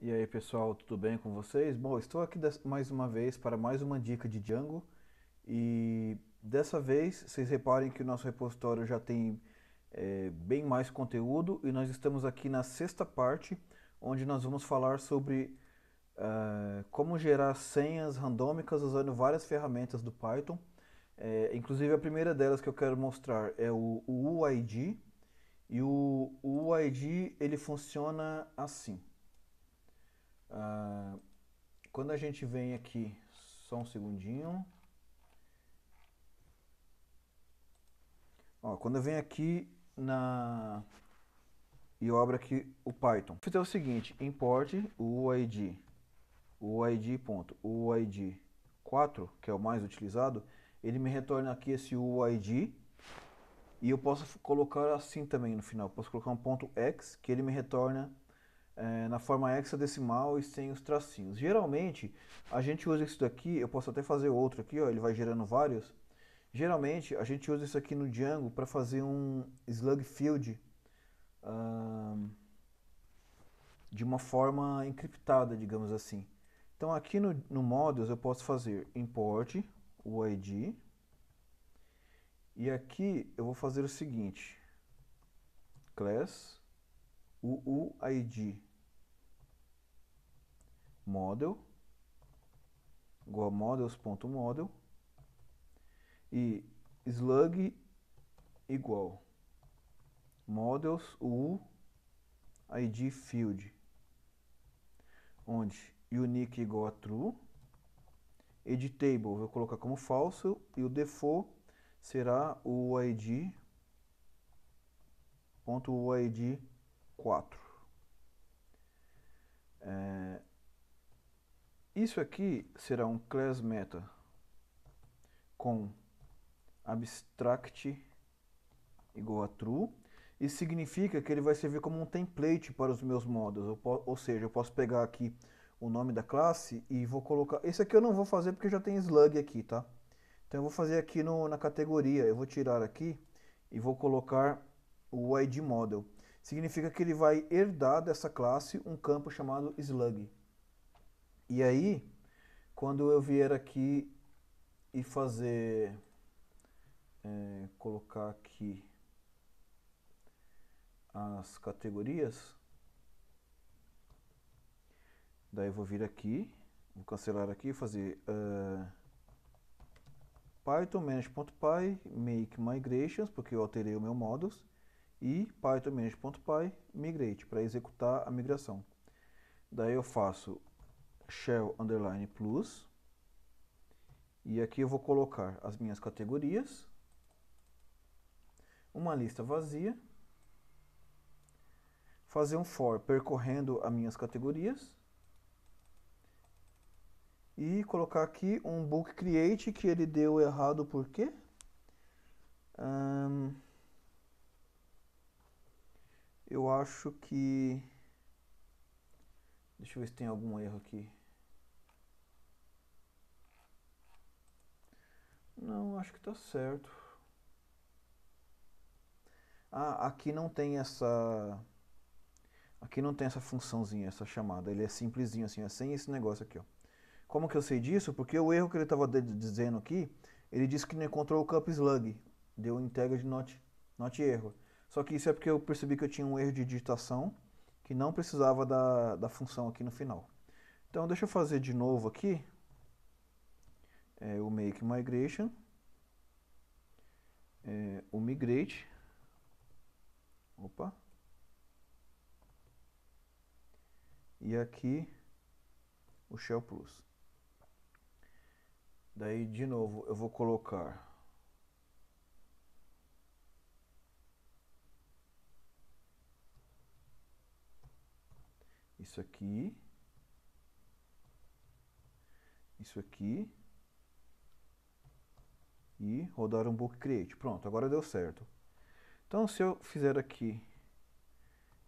E aí pessoal, tudo bem com vocês? Bom, estou aqui mais uma vez para mais uma dica de Django e dessa vez vocês reparem que o nosso repositório já tem é, bem mais conteúdo e nós estamos aqui na sexta parte onde nós vamos falar sobre uh, como gerar senhas randômicas usando várias ferramentas do Python. É, inclusive a primeira delas que eu quero mostrar é o, UID e o, o UID ele funciona assim. Uh, quando a gente vem aqui, só um segundinho. Ó, quando eu venho aqui na e abro aqui o Python, vou fazer o seguinte, import o ID o ID ponto, o ID 4, que é o mais utilizado, ele me retorna aqui esse UID e eu posso colocar assim também no final, posso colocar um ponto X que ele me retorna é, na forma hexadecimal e sem os tracinhos. Geralmente, a gente usa isso daqui, eu posso até fazer outro aqui, ó, ele vai gerando vários. Geralmente, a gente usa isso aqui no Django para fazer um slug field um, de uma forma encriptada, digamos assim. Então, aqui no, no Models, eu posso fazer import, o ID, e aqui eu vou fazer o seguinte, class, UUID model, igual models.model, e slug igual models u id field, onde unique é igual a true, editable vou colocar como falso e o default será o id 4. Isso aqui será um class meta com abstract igual a true. Isso significa que ele vai servir como um template para os meus modos. Ou seja, eu posso pegar aqui o nome da classe e vou colocar... Esse aqui eu não vou fazer porque já tem slug aqui, tá? Então eu vou fazer aqui no, na categoria, eu vou tirar aqui e vou colocar o id model. Significa que ele vai herdar dessa classe um campo chamado slug. E aí, quando eu vier aqui e fazer, é, colocar aqui as categorias, daí eu vou vir aqui, vou cancelar aqui, fazer uh, python manage.py make migrations, porque eu alterei o meu modus, e python manage.py migrate, para executar a migração. Daí eu faço shell underline plus. E aqui eu vou colocar as minhas categorias, uma lista vazia, fazer um for percorrendo as minhas categorias e colocar aqui um book create que ele deu errado por quê? Um, eu acho que... Deixa eu ver se tem algum erro aqui. Não, acho que tá certo. Ah, aqui não tem essa. Aqui não tem essa funçãozinha, essa chamada. Ele é simplesinho assim, é sem esse negócio aqui, ó. Como que eu sei disso? Porque o erro que ele estava dizendo aqui, ele disse que não encontrou o cup slug. Deu integra de not, not erro. Só que isso é porque eu percebi que eu tinha um erro de digitação que não precisava da, da função aqui no final. Então deixa eu fazer de novo aqui é o make migration, é o migrate, opa, e aqui o shell plus. Daí de novo eu vou colocar isso aqui, isso aqui e rodar um book create. Pronto, agora deu certo. Então se eu fizer aqui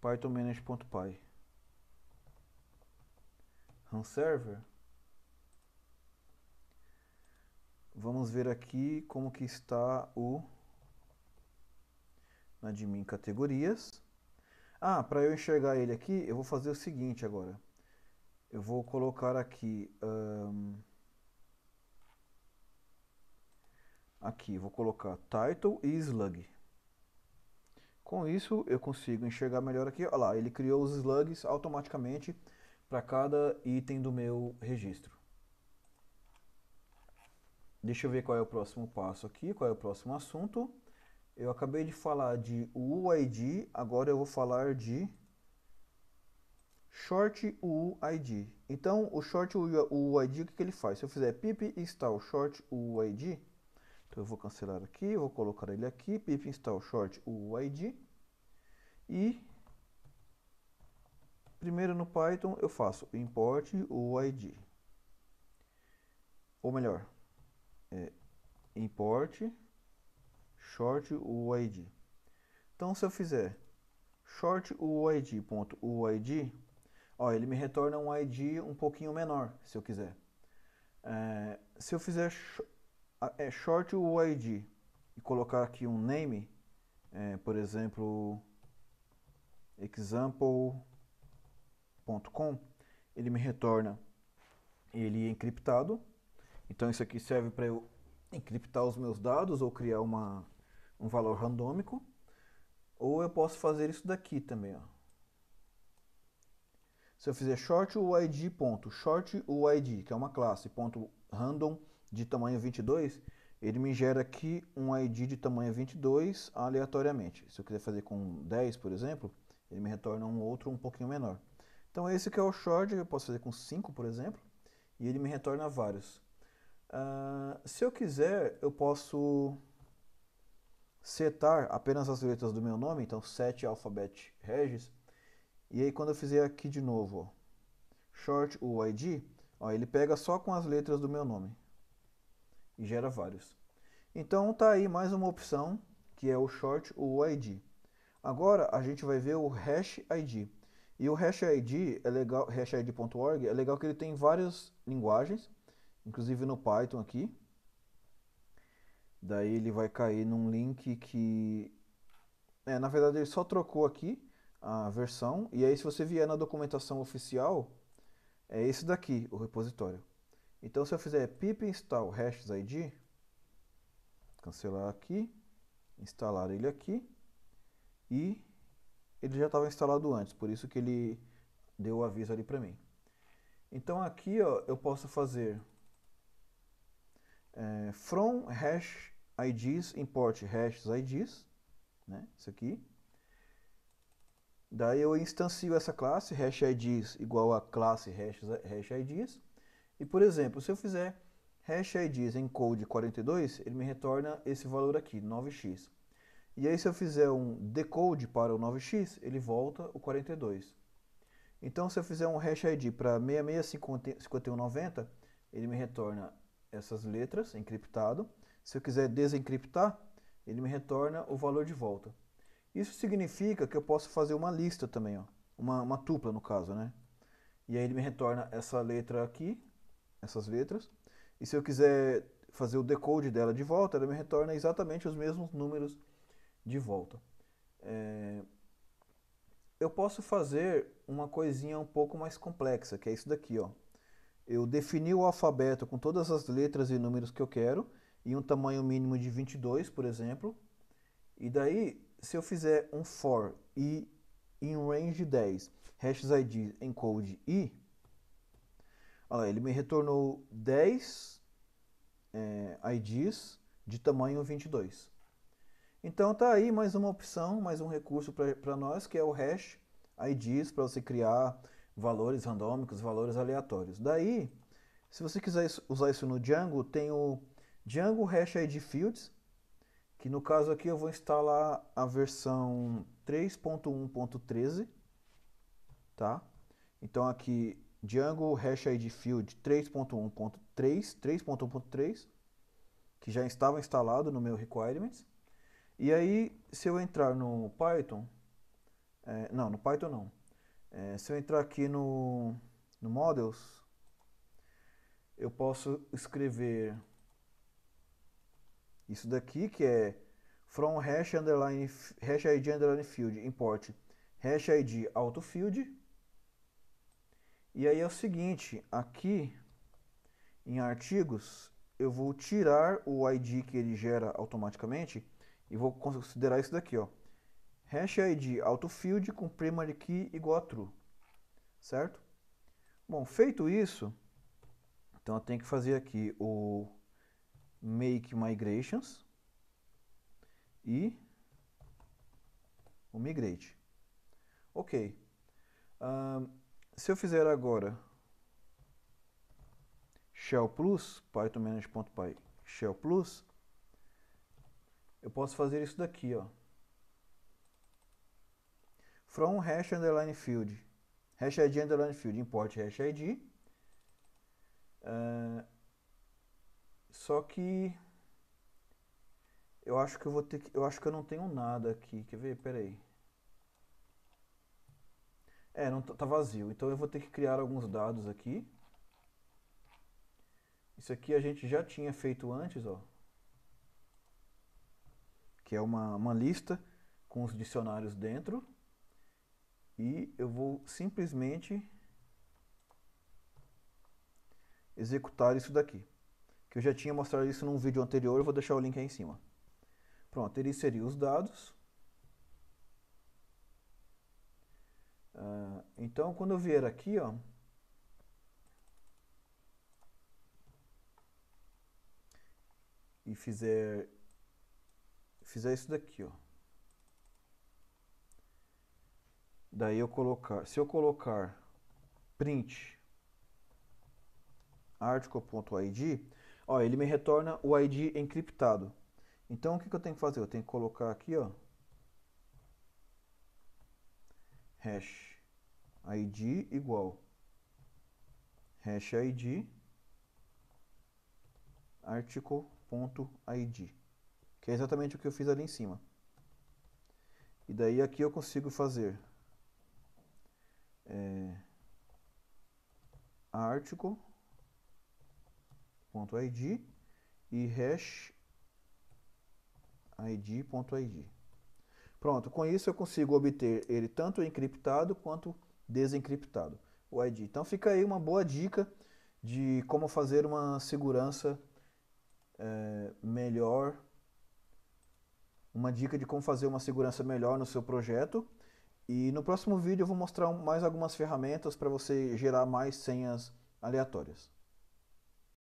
python manage.py run server, vamos ver aqui como que está o na admin categorias. Ah, para eu enxergar ele aqui, eu vou fazer o seguinte agora. Eu vou colocar aqui um, Aqui, vou colocar title e slug. Com isso, eu consigo enxergar melhor aqui. Olha lá, ele criou os slugs automaticamente para cada item do meu registro. Deixa eu ver qual é o próximo passo aqui, qual é o próximo assunto. Eu acabei de falar de UID, agora eu vou falar de short UID. Então, o short UID o que, que ele faz? Se eu fizer pip install short UID então eu vou cancelar aqui, vou colocar ele aqui, pip install short uid e primeiro no Python eu faço import uid ou melhor, é, import short uid. Então se eu fizer short uid.uid, ó, ele me retorna um id um pouquinho menor, se eu quiser. É, se eu fizer é short UID e colocar aqui um name, é, por exemplo, example.com, ele me retorna ele é encriptado. Então isso aqui serve para eu encriptar os meus dados ou criar uma, um valor randômico. Ou eu posso fazer isso daqui também. Ó. Se eu fizer short UID.short ponto, short uid, que é uma classe, ponto random de tamanho 22, ele me gera aqui um ID de tamanho 22 aleatoriamente. Se eu quiser fazer com 10, por exemplo, ele me retorna um outro um pouquinho menor. Então esse que é o short, eu posso fazer com 5, por exemplo, e ele me retorna vários. Uh, se eu quiser, eu posso setar apenas as letras do meu nome, então 7 alfabet regis, e aí quando eu fizer aqui de novo, ó, short o ó, ele pega só com as letras do meu nome e gera vários. Então tá aí mais uma opção que é o short ou o ID. Agora a gente vai ver o hash ID. E o hash ID é legal, hashid.org é legal que ele tem várias linguagens, inclusive no Python aqui. Daí ele vai cair num link que é, na verdade ele só trocou aqui a versão e aí se você vier na documentação oficial é esse daqui, o repositório. Então, se eu fizer pip install hash_id, cancelar aqui, instalar ele aqui, e ele já estava instalado antes, por isso que ele deu o aviso ali para mim. Então aqui ó, eu posso fazer é, from hash ids import hashes ids, né, isso aqui. Daí eu instancio essa classe hash ids igual a classe hash, hash ids e, por exemplo, se eu fizer hash IDs em code 42, ele me retorna esse valor aqui, 9x. E aí se eu fizer um decode para o 9x, ele volta o 42. Então se eu fizer um hash ID para 665190, ele me retorna essas letras encriptado. Se eu quiser desencriptar, ele me retorna o valor de volta. Isso significa que eu posso fazer uma lista também, ó, uma, uma tupla no caso, né? E aí ele me retorna essa letra aqui, essas letras. E se eu quiser fazer o decode dela de volta, ela me retorna exatamente os mesmos números de volta. É... Eu posso fazer uma coisinha um pouco mais complexa, que é isso daqui, ó. Eu defini o alfabeto com todas as letras e números que eu quero e um tamanho mínimo de 22, por exemplo. E daí, se eu fizer um for e in range 10, hashes id encode i, Ó, ele me retornou 10 é, IDs de tamanho 22. Então tá aí mais uma opção, mais um recurso para nós, que é o hash IDs, para você criar valores randômicos, valores aleatórios. Daí, se você quiser usar isso no Django, tem o Django Hash ID Fields, que no caso aqui eu vou instalar a versão 3.1.13, tá? Então aqui Django Hash ID Field 3.1.3, 3.1.3, que já estava instalado no meu requirements. E aí, se eu entrar no Python, é, não, no Python não. É, se eu entrar aqui no, no Models, eu posso escrever isso daqui que é from hash underline hash id underline field import hash id auto field e aí é o seguinte, aqui em artigos, eu vou tirar o ID que ele gera automaticamente e vou considerar isso daqui, ó. Hash ID autofield com primary key igual a true, certo? Bom, feito isso, então eu tenho que fazer aqui o make migrations e o migrate. Ok. Um, se eu fizer agora shell plus, python py shell plus, eu posso fazer isso daqui, ó. From hash underline field, hash id underline field, import hash id. Uh, ah, só que eu acho que eu vou ter que, eu acho que eu não tenho nada aqui. Quer ver? peraí aí. É, não tá, tá vazio. Então eu vou ter que criar alguns dados aqui. Isso aqui a gente já tinha feito antes, ó. Que é uma, uma lista com os dicionários dentro. E eu vou simplesmente executar isso daqui. Que eu já tinha mostrado isso num vídeo anterior, eu vou deixar o link aí em cima. Pronto, ele inseriu os dados. Uh, então, quando eu vier aqui, ó, e fizer, fizer isso daqui, ó. Daí eu colocar, se eu colocar print article.id, ó, ele me retorna o ID encriptado. Então o que, que eu tenho que fazer? Eu tenho que colocar aqui, ó, hash id igual hash id article.id, que é exatamente o que eu fiz ali em cima. E daí aqui eu consigo fazer é, article.id e hash id.id. Pronto, com isso eu consigo obter ele tanto encriptado quanto desencriptado o ID. Então fica aí uma boa dica de como fazer uma segurança é, melhor, uma dica de como fazer uma segurança melhor no seu projeto. E no próximo vídeo eu vou mostrar mais algumas ferramentas para você gerar mais senhas aleatórias.